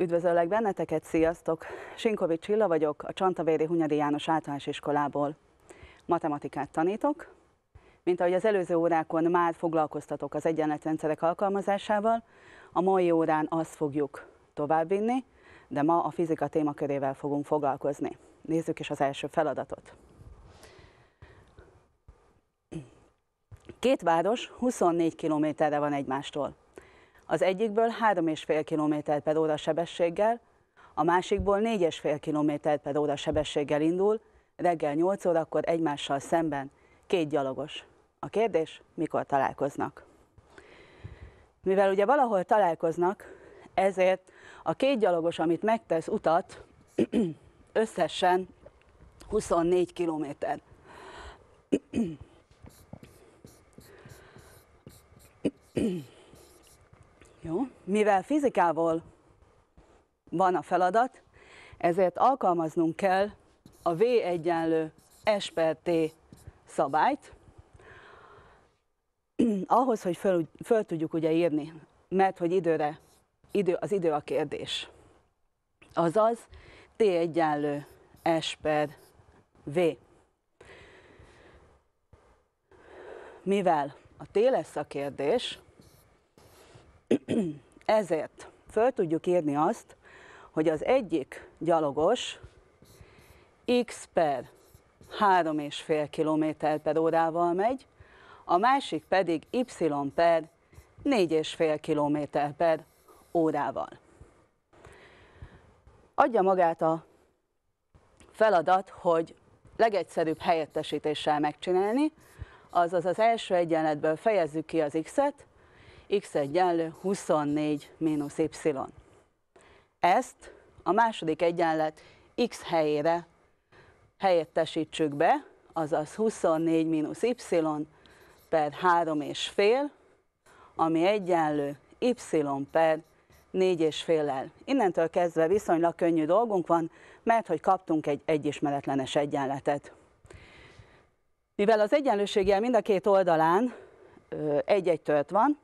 Üdvözöllek benneteket, sziasztok! Sinkovics Csilla vagyok, a Csantavéri Hunyadi János Általános Iskolából. Matematikát tanítok, mint ahogy az előző órákon már foglalkoztatok az egyenletrendszerek alkalmazásával, a mai órán azt fogjuk továbbvinni, de ma a fizika témakörével fogunk foglalkozni. Nézzük is az első feladatot. Két város 24 kilométerre van egymástól. Az egyikből 3,5 km per óra sebességgel, a másikból 4,5 km per óra sebességgel indul, reggel 8 órakor egymással szemben két gyalogos. A kérdés, mikor találkoznak? Mivel ugye valahol találkoznak, ezért a két gyalogos, amit megtesz utat, összesen 24 km. Mm-hmm. Jó? Mivel fizikával van a feladat, ezért alkalmaznunk kell a V egyenlő S per T szabályt, ahhoz, hogy föl, föl tudjuk ugye írni, mert hogy időre, idő, az idő a kérdés. Azaz T egyenlő S per V. Mivel a T lesz a kérdés, Ezért föl tudjuk írni azt, hogy az egyik gyalogos x per 3,5 km per órával megy, a másik pedig y per 4,5 km per órával. Adja magát a feladat, hogy legegyszerűbb helyettesítéssel megcsinálni, azaz az első egyenletből fejezzük ki az x-et, x egyenlő 24 mínusz y. Ezt a második egyenlet x helyére helyettesítsük be, azaz 24 mínusz y per 3 és fél, ami egyenlő y per 4 és féllel. Innentől kezdve viszonylag könnyű dolgunk van, mert hogy kaptunk egy egyismeretlenes egyenletet. Mivel az egyenlőségjel mind a két oldalán egy-egy tört van,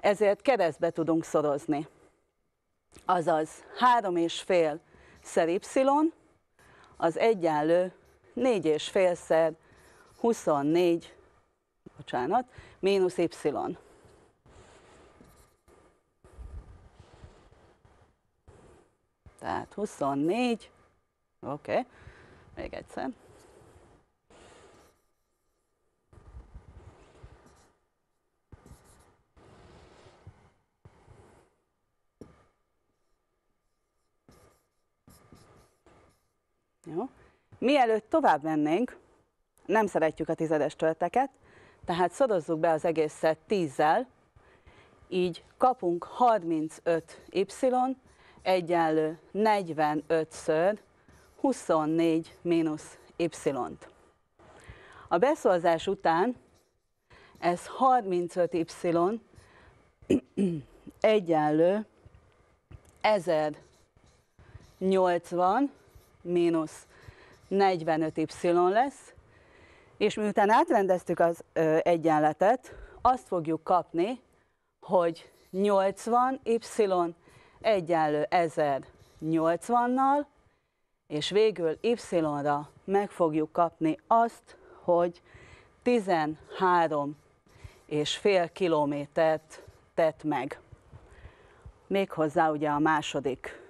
ezért keresztbe tudunk szorozni. Azaz 3 és fél szer y az egyenlő 4 és félszer 24, bocsánat, mínusz y. Tehát 24, oké, okay. még egyszer, Jó? Mielőtt tovább mennénk, nem szeretjük a tizedes tölteket, tehát szorozzuk be az egészet tízzel, így kapunk 35 y egyenlő 45-ször 24 mínusz y-t. A beszorzás után ez 35y egyenlő 1080 mínusz 45y lesz, és miután átrendeztük az ö, egyenletet, azt fogjuk kapni, hogy 80y egyenlő 1080-nal, és végül y-ra meg fogjuk kapni azt, hogy 13 és fél kilométert tett meg. Méghozzá ugye a második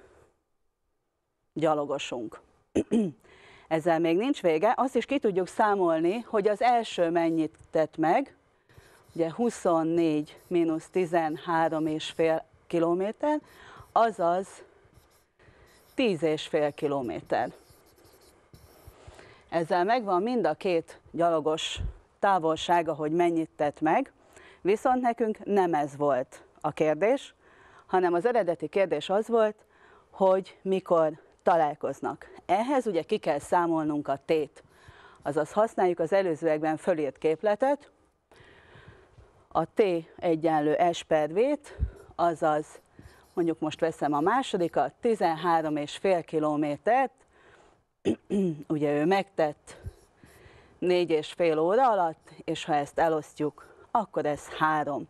gyalogosunk. Ezzel még nincs vége. Azt is ki tudjuk számolni, hogy az első mennyit tett meg, ugye 24 mínusz 13 és fél kilométer, azaz 10 és fél kilométer. Ezzel megvan mind a két gyalogos távolsága, hogy mennyit tett meg, viszont nekünk nem ez volt a kérdés, hanem az eredeti kérdés az volt, hogy mikor találkoznak. Ehhez ugye ki kell számolnunk a tét. Azaz használjuk az előzőekben fölírt képletet, a T egyenlő S per V-t, azaz mondjuk most veszem a másodikat, 13,5 kilométert, ugye ő megtett 4,5 óra alatt, és ha ezt elosztjuk, akkor ez 3.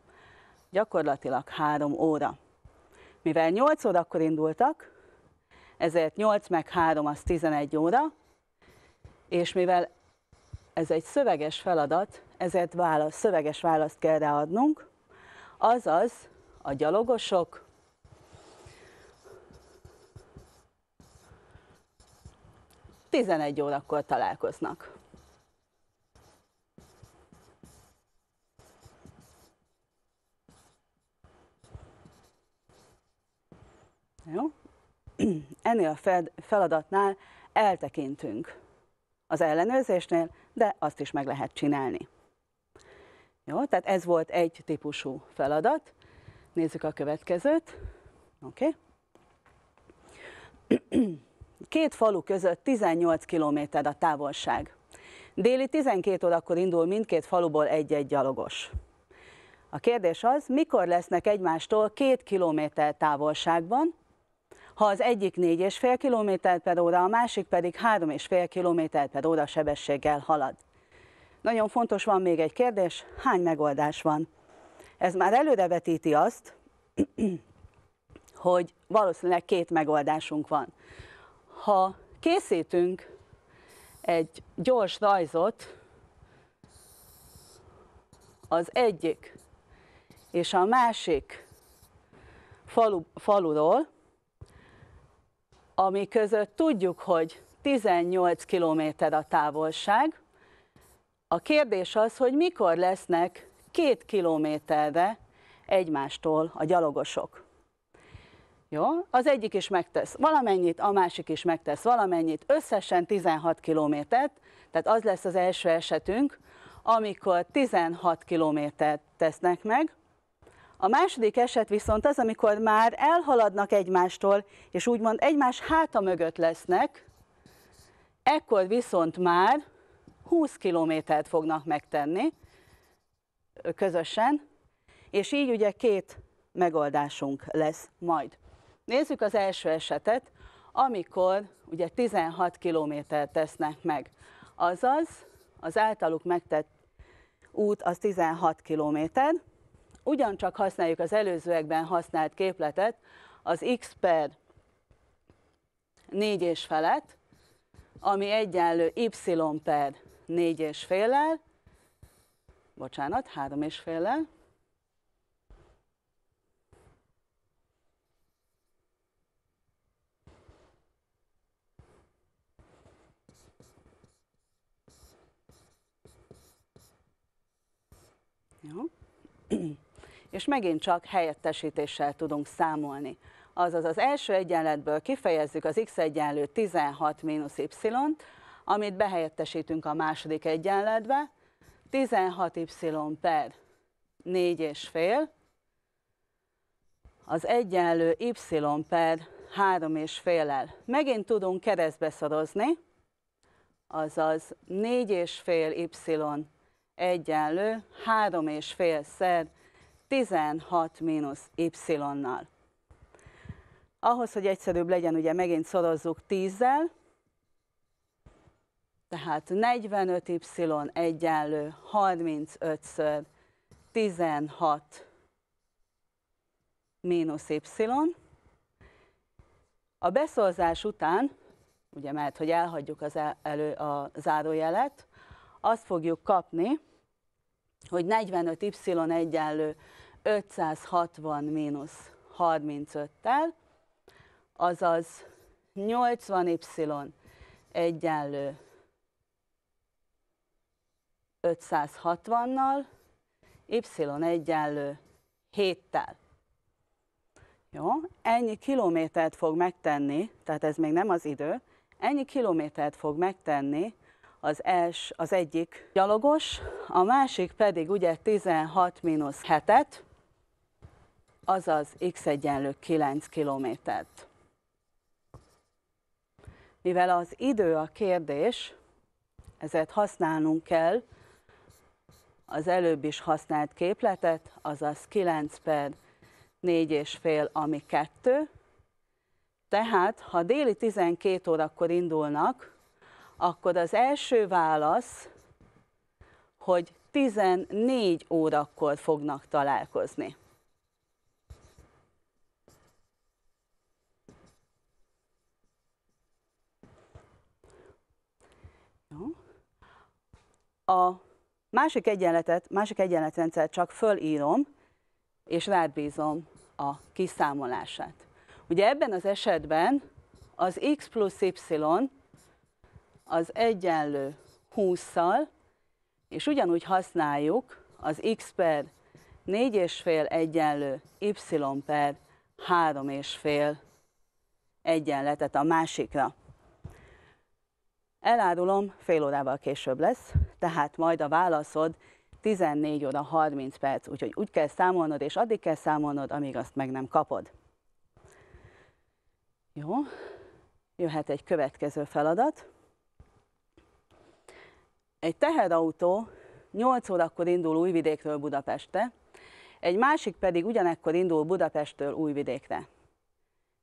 Gyakorlatilag 3 óra. Mivel 8 órakor indultak, ezért 8 meg 3 az 11 óra, és mivel ez egy szöveges feladat, ezért válasz, szöveges választ kell ráadnunk, azaz a gyalogosok tizenegy órakor találkoznak. Jó, ennél a feladatnál eltekintünk az ellenőrzésnél, de azt is meg lehet csinálni. Jó, tehát ez volt egy típusú feladat. Nézzük a következőt. Oké. Okay. Két falu között 18 km a távolság. Déli 12 órakor indul mindkét faluból egy-egy gyalogos. A kérdés az, mikor lesznek egymástól két kilométer távolságban, ha az egyik 4,5 km per óra, a másik pedig 3,5 km per óra sebességgel halad. Nagyon fontos van még egy kérdés, hány megoldás van? Ez már előrevetíti azt, hogy valószínűleg két megoldásunk van. Ha készítünk egy gyors rajzot, az egyik és a másik falu, faluról, ami között tudjuk, hogy 18 kilométer a távolság. A kérdés az, hogy mikor lesznek két kilométerre egymástól a gyalogosok. Jó? Az egyik is megtesz valamennyit, a másik is megtesz valamennyit, összesen 16 kilométert, tehát az lesz az első esetünk, amikor 16 kilométert tesznek meg, a második eset viszont az, amikor már elhaladnak egymástól, és úgymond egymás háta mögött lesznek, ekkor viszont már 20 kilométert fognak megtenni közösen, és így ugye két megoldásunk lesz majd. Nézzük az első esetet, amikor ugye 16 kilométert tesznek meg. Azaz az általuk megtett út az 16 kilométer, ugyancsak használjuk az előzőekben használt képletet, az x per 4 és felett, ami egyenlő y per 4 és féllel, bocsánat, 3 és féllel, Jó és megint csak helyettesítéssel tudunk számolni. Azaz az első egyenletből kifejezzük az x egyenlő 16 y-t, amit behelyettesítünk a második egyenletbe, 16y per 4 és fél, az egyenlő y per 3 és féllel. Megint tudunk keresztbe szorozni, azaz 4 és fél y egyenlő 3 és fél szer 16 mínusz y-nal. Ahhoz, hogy egyszerűbb legyen, ugye megint szorozzuk 10-zel, tehát 45y egyenlő 35-ször 16 mínusz y. A beszorzás után, ugye mert hogy elhagyjuk az, elő, a zárójelet, azt fogjuk kapni, hogy 45y egyenlő 560 mínusz 35-tel, azaz 80y egyenlő 560-nal, y egyenlő 7-tel. Jó, ennyi kilométert fog megtenni, tehát ez még nem az idő, ennyi kilométert fog megtenni az, els, az egyik gyalogos, a másik pedig ugye 16 mínusz et azaz x egyenlő 9 kilométert. Mivel az idő a kérdés, ezért használnunk kell az előbb is használt képletet, azaz 9 per 4 és fél, ami 2. Tehát, ha déli 12 órakor indulnak, akkor az első válasz, hogy 14 órakor fognak találkozni. A másik egyenletet, másik egyenletrendszer csak fölírom, és rábízom a kiszámolását. Ugye ebben az esetben az x plusz y az egyenlő 20-szal, és ugyanúgy használjuk az x per 4,5 egyenlő y per 3,5 egyenletet a másikra. Elárulom, fél órával később lesz tehát majd a válaszod 14 óra 30 perc, úgyhogy úgy kell számolnod, és addig kell számolnod, amíg azt meg nem kapod. Jó, jöhet egy következő feladat. Egy teherautó 8 órakor indul Újvidékről Budapestre, egy másik pedig ugyanekkor indul Budapestről Újvidékre.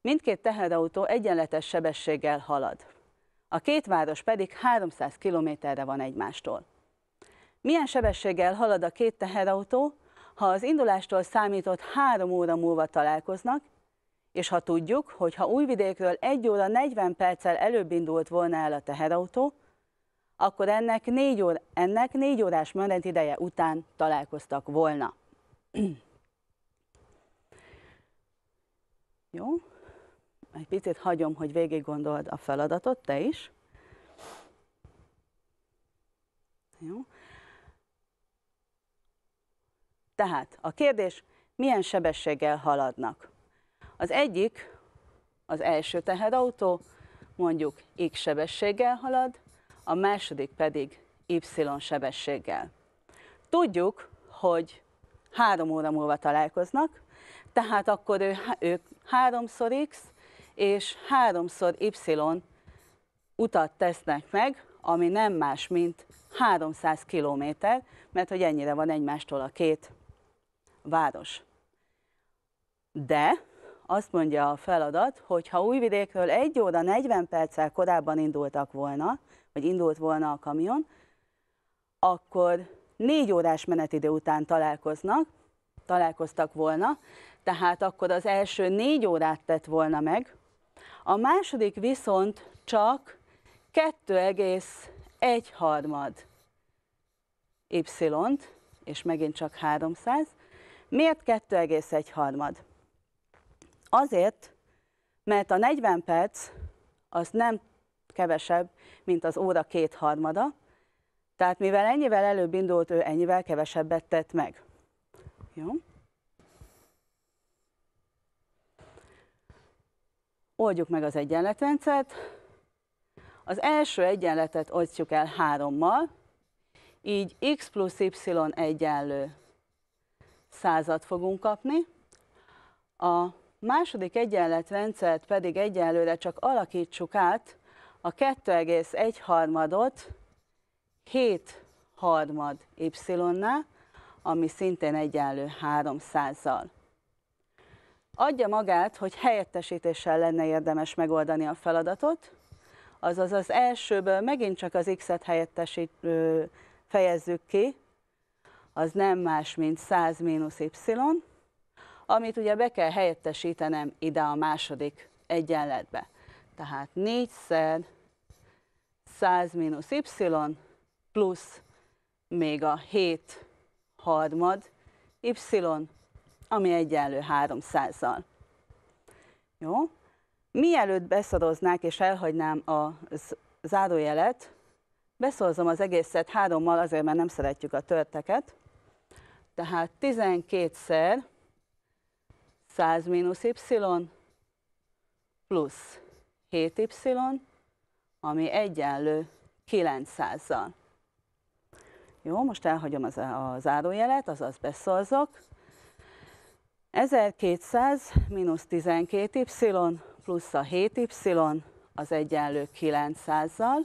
Mindkét teherautó egyenletes sebességgel halad a két város pedig 300 kilométerre van egymástól. Milyen sebességgel halad a két teherautó, ha az indulástól számított három óra múlva találkoznak, és ha tudjuk, hogy ha Újvidékről 1 óra 40 perccel előbb indult volna el a teherautó, akkor ennek 4, óra, ennek 4 órás ideje után találkoztak volna. Jó egy picit hagyom, hogy végig gondold a feladatot, te is. Jó. Tehát a kérdés, milyen sebességgel haladnak? Az egyik, az első teherautó mondjuk X sebességgel halad, a második pedig Y sebességgel. Tudjuk, hogy három óra múlva találkoznak, tehát akkor ő, ők háromszor X, és háromszor Y utat tesznek meg, ami nem más, mint 300 kilométer, mert hogy ennyire van egymástól a két város. De azt mondja a feladat, hogy ha Újvidékről 1 óra 40 perccel korábban indultak volna, vagy indult volna a kamion, akkor 4 órás menetidő után találkoznak, találkoztak volna, tehát akkor az első 4 órát tett volna meg a második viszont csak 2,1 harmad y és megint csak 300. Miért 2,1 harmad? Azért, mert a 40 perc az nem kevesebb, mint az óra kétharmada, tehát mivel ennyivel előbb indult, ő ennyivel kevesebbet tett meg. Jó? Oldjuk meg az egyenletrendszert. Az első egyenletet osztjuk el hárommal, így x plusz y egyenlő százat fogunk kapni. A második egyenletrendszert pedig egyenlőre csak alakítsuk át a 2,1 harmadot 7 harmad y-nál, ami szintén egyenlő 300-zal adja magát, hogy helyettesítéssel lenne érdemes megoldani a feladatot, azaz az elsőből megint csak az x-et helyettesít, ö, fejezzük ki, az nem más, mint 100 mínusz y, amit ugye be kell helyettesítenem ide a második egyenletbe. Tehát 4-szer 100 mínusz y plusz még a 7 harmad y ami egyenlő 300 al Jó? Mielőtt beszoroznák és elhagynám a zárójelet, beszorzom az egészet hárommal, azért mert nem szeretjük a törteket. Tehát 12-szer 100 mínusz y plusz 7y, ami egyenlő 900-zal. Jó, most elhagyom az a zárójelet, azaz beszorzok. 1200 mínusz 12y plusz a 7y az egyenlő 900-zal.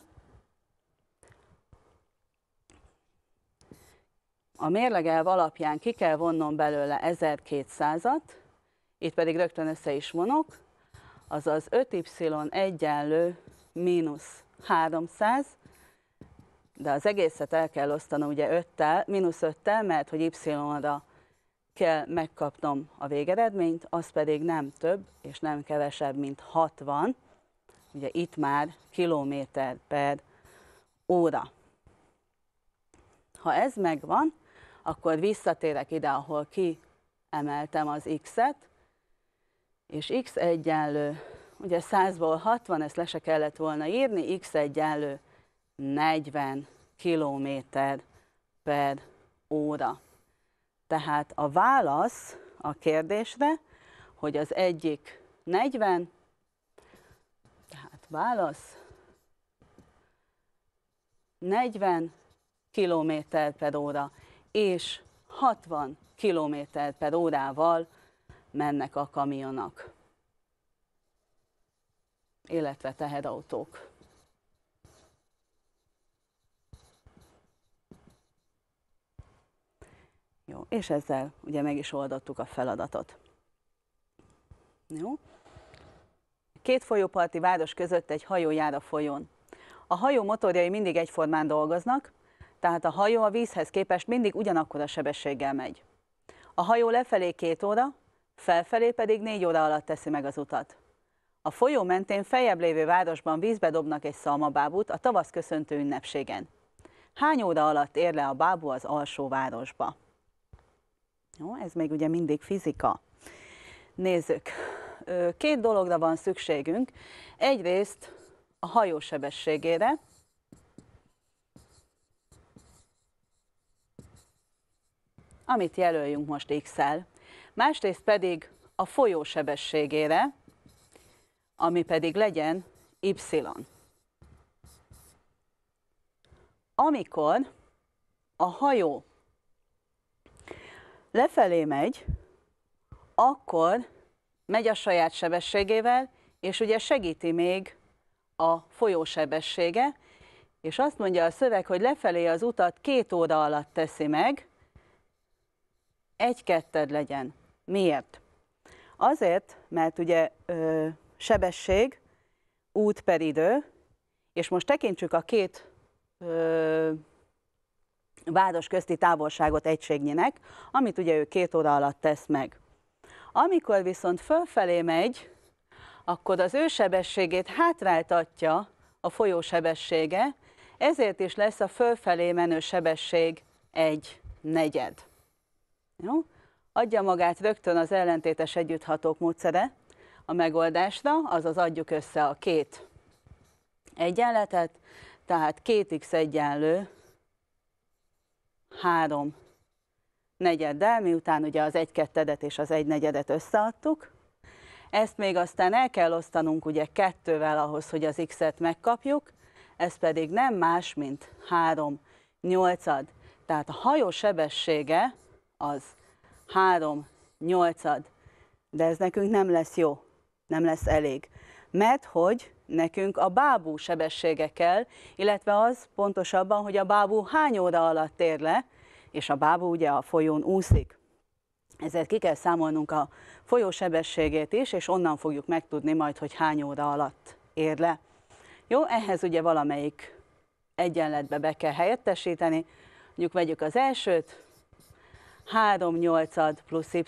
A mérlegelv alapján ki kell vonnom belőle 1200-at, itt pedig rögtön össze is vonok, azaz 5y egyenlő mínusz 300, de az egészet el kell osztanom ugye 5-tel, mínusz 5-tel, mert hogy y-ra kell megkapnom a végeredményt, az pedig nem több és nem kevesebb, mint 60, ugye itt már kilométer per óra. Ha ez megvan, akkor visszatérek ide, ahol kiemeltem az x-et, és x egyenlő, ugye 100-ból 60, ezt le se kellett volna írni, x egyenlő 40 kilométer per óra. Tehát a válasz a kérdésre, hogy az egyik 40, tehát válasz 40 km per óra, és 60 km per órával mennek a kamionok, illetve teherautók. Jó, és ezzel ugye meg is oldottuk a feladatot. Jó. Két folyóparti város között egy hajó jár a folyón. A hajó motorjai mindig egyformán dolgoznak, tehát a hajó a vízhez képest mindig ugyanakkor a sebességgel megy. A hajó lefelé két óra, felfelé pedig négy óra alatt teszi meg az utat. A folyó mentén feljebb lévő városban vízbe dobnak egy szalmabábút a tavasz köszöntő ünnepségen. Hány óra alatt ér le a bábú az alsó városba? Jó, ez még ugye mindig fizika. Nézzük. Két dologra van szükségünk. Egyrészt a hajó sebességére, amit jelöljünk most X-el. Másrészt pedig a folyó sebességére, ami pedig legyen Y. Amikor a hajó lefelé megy, akkor megy a saját sebességével, és ugye segíti még a folyó sebessége, és azt mondja a szöveg, hogy lefelé az utat két óra alatt teszi meg, egy ketted legyen. Miért? Azért, mert ugye ö, sebesség, út per idő, és most tekintsük a két ö, város közti távolságot egységnyinek, amit ugye ő két óra alatt tesz meg. Amikor viszont fölfelé megy, akkor az ő sebességét hátráltatja a folyó sebessége, ezért is lesz a fölfelé menő sebesség egy negyed. Jó? Adja magát rögtön az ellentétes együtthatók módszere a megoldásra, azaz adjuk össze a két egyenletet, tehát 2x egyenlő három negyeddel, miután ugye az egy kettedet és az egy negyedet összeadtuk. Ezt még aztán el kell osztanunk ugye kettővel ahhoz, hogy az x-et megkapjuk, ez pedig nem más, mint 3 nyolcad. Tehát a hajó sebessége az 3 nyolcad, de ez nekünk nem lesz jó, nem lesz elég, mert hogy nekünk a bábú kell, illetve az pontosabban, hogy a bábú hány óra alatt tér le, és a bábú ugye a folyón úszik. Ezért ki kell számolnunk a folyó sebességét is, és onnan fogjuk megtudni majd, hogy hány óra alatt ér le. Jó, ehhez ugye valamelyik egyenletbe be kell helyettesíteni. Mondjuk vegyük az elsőt, 3 nyolcad plusz y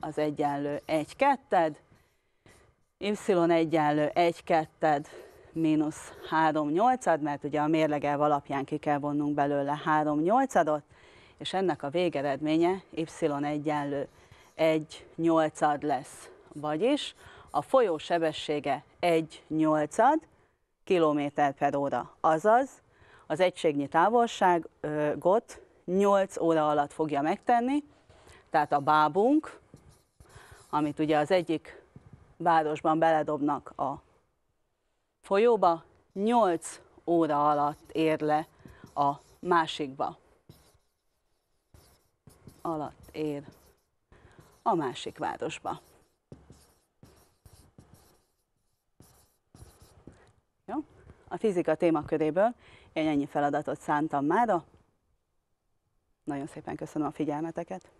az egyenlő 1 2 y egyenlő 1 2 mínusz 3 8 mert ugye a mérlegel alapján ki kell vonnunk belőle 3 8 és ennek a végeredménye y egyenlő 1 8 lesz. Vagyis a folyó sebessége 1 8 km per óra, azaz az egységnyi távolságot 8 óra alatt fogja megtenni, tehát a bábunk, amit ugye az egyik városban beledobnak a folyóba, 8 óra alatt ér le a másikba. Alatt ér a másik városba. Jó? A fizika témaköréből én ennyi feladatot szántam mára. Nagyon szépen köszönöm a figyelmeteket.